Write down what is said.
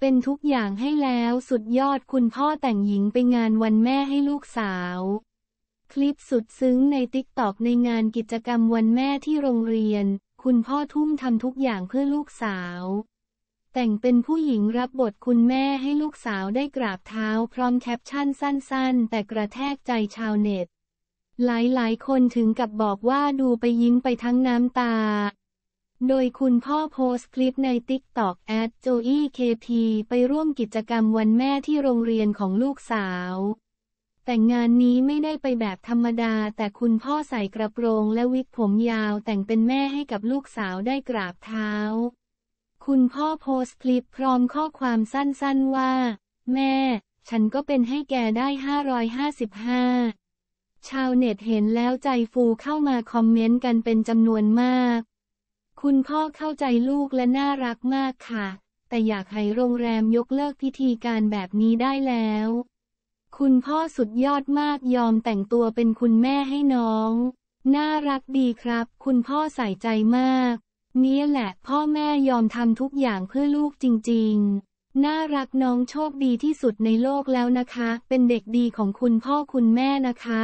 เป็นทุกอย่างให้แล้วสุดยอดคุณพ่อแต่งหญิงไปงานวันแม่ให้ลูกสาว คลิปสุดซึ้งในติ๊กตอกในงานกิจกรรมวันแม่ที่โรงเรียน คุณพ่อทุ่มทำทุกอย่างเพื่อลูกสาว แต่งเป็นผู้หญิงรับบทคุณแม่ให้ลูกสาวได้กราบเท้าพร้อมแคปชั่นสั้น ๆ แต่กระแทกใจชาวเน็ต หลายๆคนถึงกับบอกว่าดูไปยิ้มไปทั้งน้ำตาโดยคุณพ่อโพสต์คลิปใน TikTok แอดโจอี้เคพีไปร่วมกิจกรรมวันแม่ที่โรงเรียนของลูกสาว แต่งานนี้ไม่ได้ไปแบบธรรมดาแต่คุณพ่อใส่กระโปรงและวิกผมยาวแต่งเป็นแม่ให้กับลูกสาวได้กราบเท้า คุณพ่อโพสต์คลิปพร้อมข้อความสั้นๆว่า แม่ ฉันก็เป็นให้แกได้ 555 ชาวเน็ตเห็นแล้วใจฟูเข้ามาคอมเมนต์กันเป็นจำนวนมากคุณพ่อเข้าใจลูกและน่ารักมากค่ะ แต่อยากให้โรงแรมยกเลิกพิธีการแบบนี้ได้แล้ว คุณพ่อสุดยอดมากยอมแต่งตัวเป็นคุณแม่ให้น้อง น่ารักดีครับ คุณพ่อใส่ใจมาก นี่แหละพ่อแม่ยอมทำทุกอย่างเพื่อลูกจริงๆ น่ารักน้องโชคดีที่สุดในโลกแล้วนะคะ เป็นเด็กดีของคุณพ่อคุณแม่นะคะ